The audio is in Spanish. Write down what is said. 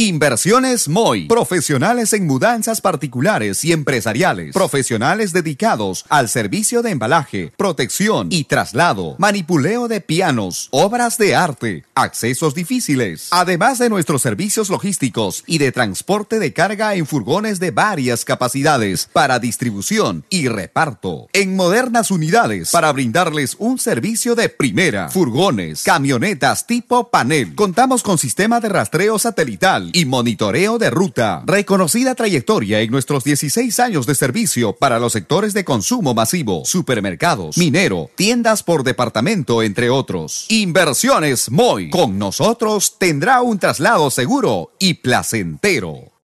Inversiones MOI Profesionales en mudanzas particulares y empresariales. Profesionales dedicados al servicio de embalaje, protección y traslado. Manipuleo de pianos, obras de arte, accesos difíciles. Además de nuestros servicios logísticos y de transporte de carga en furgones de varias capacidades para distribución y reparto. En modernas unidades para brindarles un servicio de primera. Furgones, camionetas tipo panel. Contamos con sistema de rastreo satelital y monitoreo de ruta. Reconocida trayectoria en nuestros 16 años de servicio para los sectores de consumo masivo, supermercados, minero, tiendas por departamento, entre otros. Inversiones Moy. Con nosotros tendrá un traslado seguro y placentero.